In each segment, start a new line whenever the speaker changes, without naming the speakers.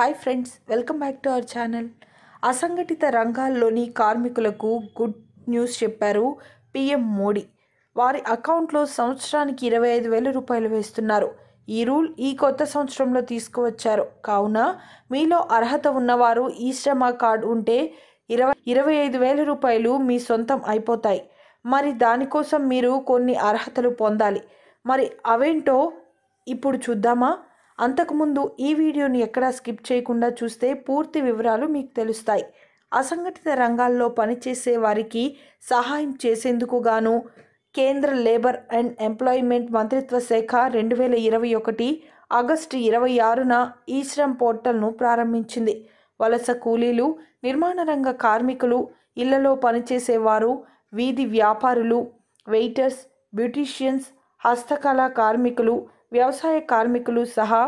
hi friends welcome back to our channel అసంఘటిత రంగాల్లోని కార్మికులకు గుడ్ న్యూస్ చెప్పారు పిఎం మోడీ వారి అకౌంట్లో సంవత్సరానికి ఇరవై ఐదు వేల రూపాయలు వేస్తున్నారు ఈ రూల్ ఈ కొత్త సంవత్సరంలో తీసుకువచ్చారు కావున మీలో అర్హత ఉన్నవారు ఈ శ్రమ కార్డు ఉంటే ఇరవై ఇరవై ఐదు వేల రూపాయలు మీ సొంతం అయిపోతాయి మరి దానికోసం మీరు కొన్ని అర్హతలు పొందాలి మరి అవేంటో ఇప్పుడు చూద్దామా అంతకుముందు ఈ వీడియోని ఎక్కడా స్కిప్ చేయకుండా చూస్తే పూర్తి వివరాలు మీకు తెలుస్తాయి అసంఘటిత రంగాల్లో పనిచేసే వారికి సహాయం చేసేందుకు గాను కేంద్ర లేబర్ అండ్ ఎంప్లాయ్మెంట్ మంత్రిత్వ శాఖ రెండు వేల ఇరవై ఒకటి ఆగస్టు ఇరవై ఆరున ఈశ్రమ్ పోర్టల్ను ప్రారంభించింది వలస కూలీలు నిర్మాణ రంగ కార్మికులు ఇళ్లలో పనిచేసేవారు వీధి వ్యాపారులు వెయిటర్స్ బ్యూటీషియన్స్ హస్తకళా కార్మికులు వ్యవసాయ కార్మికులు సహా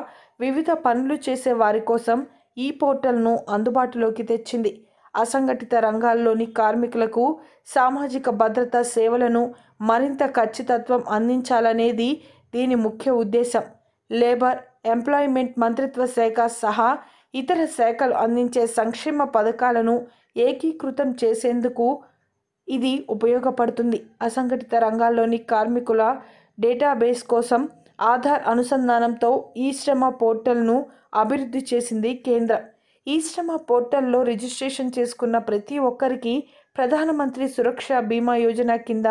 వివిధ పనులు చేసే వారి కోసం ఈ పోర్టల్ను అందుబాటులోకి తెచ్చింది అసంఘటిత రంగాల్లోని కార్మికులకు సామాజిక భద్రత సేవలను మరింత ఖచ్చితత్వం అందించాలనేది దీని ముఖ్య ఉద్దేశం లేబర్ ఎంప్లాయ్మెంట్ మంత్రిత్వ శాఖ సహా ఇతర శాఖలు అందించే సంక్షేమ పథకాలను ఏకీకృతం చేసేందుకు ఇది ఉపయోగపడుతుంది అసంఘటిత రంగాల్లోని కార్మికుల డేటాబేస్ కోసం ఆధార్ అనుసంధానంతో ఈ శ్రమ పోర్టల్ను అభివృద్ధి చేసింది కేంద్రం ఈ శ్రమ పోర్టల్లో రిజిస్ట్రేషన్ చేసుకున్న ప్రతి ఒక్కరికి ప్రధానమంత్రి సురక్ష బీమా యోజన కింద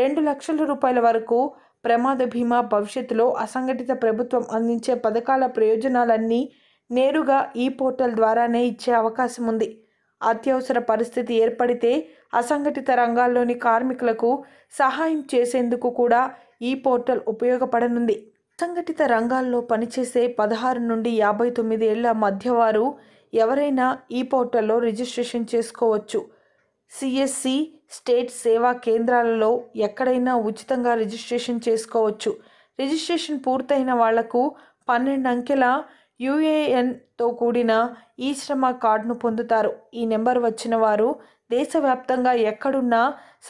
రెండు లక్షల రూపాయల వరకు ప్రమాద బీమా భవిష్యత్తులో అసంఘటిత ప్రభుత్వం అందించే పథకాల ప్రయోజనాలన్నీ నేరుగా ఈ పోర్టల్ ద్వారానే ఇచ్చే అవకాశం ఉంది అత్యవసర పరిస్థితి ఏర్పడితే అసంఘటిత రంగాల్లోని కార్మికులకు సహాయం చేసేందుకు కూడా ఈ పోర్టల్ ఉపయోగపడనుంది అసంఘటిత రంగాల్లో పనిచేసే పదహారు నుండి యాభై తొమ్మిది ఏళ్ల మధ్యవారు ఎవరైనా ఈ పోర్టల్లో రిజిస్ట్రేషన్ చేసుకోవచ్చు సిఎస్సి స్టేట్ సేవా కేంద్రాలలో ఎక్కడైనా ఉచితంగా రిజిస్ట్రేషన్ చేసుకోవచ్చు రిజిస్ట్రేషన్ పూర్తయిన వాళ్లకు పన్నెండు అంకెల యూఏఎన్తో కూడిన ఈ శ్రమ కార్డును పొందుతారు ఈ నెంబర్ వచ్చిన వారు దేశవ్యాప్తంగా ఎక్కడున్నా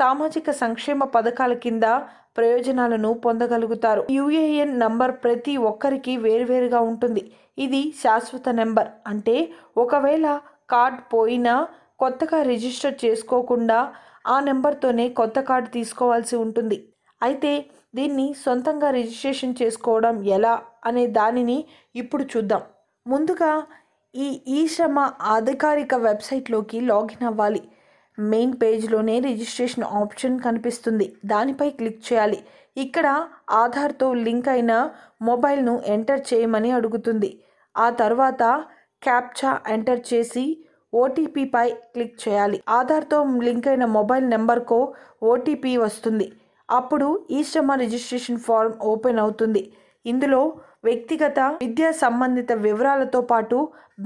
సామాజిక సంక్షేమ పథకాల కింద ప్రయోజనాలను పొందగలుగుతారు యూఏఎన్ నంబర్ ప్రతి ఒక్కరికి వేరువేరుగా ఉంటుంది ఇది శాశ్వత నెంబర్ అంటే ఒకవేళ కార్డ్ పోయినా కొత్తగా రిజిస్టర్ చేసుకోకుండా ఆ నెంబర్తోనే కొత్త కార్డు తీసుకోవాల్సి ఉంటుంది అయితే దీన్ని సొంతంగా రిజిస్ట్రేషన్ చేసుకోవడం ఎలా అనే దానిని ఇప్పుడు చూద్దాం ముందుగా ఈ ఈ శ్రమ అధికారిక వెబ్సైట్లోకి లాగిన్ అవ్వాలి మెయిన్ పేజ్లోనే రిజిస్ట్రేషన్ ఆప్షన్ కనిపిస్తుంది దానిపై క్లిక్ చేయాలి ఇక్కడ ఆధార్తో లింక్ అయిన మొబైల్ను ఎంటర్ చేయమని అడుగుతుంది ఆ తర్వాత క్యాప్చా ఎంటర్ చేసి ఓటీపీపై క్లిక్ చేయాలి ఆధార్తో లింక్ అయిన మొబైల్ నెంబర్కు ఓటీపీ వస్తుంది అప్పుడు ఈ శ్రమ రిజిస్ట్రేషన్ ఫారం ఓపెన్ అవుతుంది ఇందులో వ్యక్తిగత విద్యా సంబంధిత వివరాలతో పాటు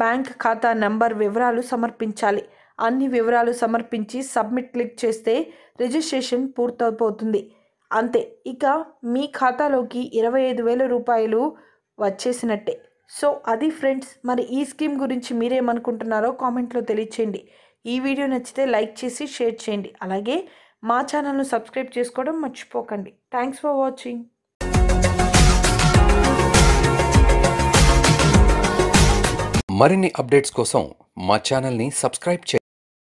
బ్యాంక్ ఖాతా నంబర్ వివరాలు సమర్పించాలి అన్ని వివరాలు సమర్పించి సబ్మిట్ క్లిక్ చేస్తే రిజిస్ట్రేషన్ పూర్తయిపోతుంది అంతే ఇక మీ ఖాతాలోకి ఇరవై ఐదు వేల రూపాయలు వచ్చేసినట్టే సో అది ఫ్రెండ్స్ మరి ఈ స్కీమ్ గురించి మీరేమనుకుంటున్నారో కామెంట్లో తెలియచేయండి ఈ వీడియో నచ్చితే లైక్ చేసి షేర్ చేయండి అలాగే మా ఛానల్ను సబ్స్క్రైబ్ చేసుకోవడం మర్చిపోకండి థ్యాంక్స్ ఫర్ వాచింగ్ మరిన్ని అప్డేట్స్ కోసం మా సబ్స్క్రైబ్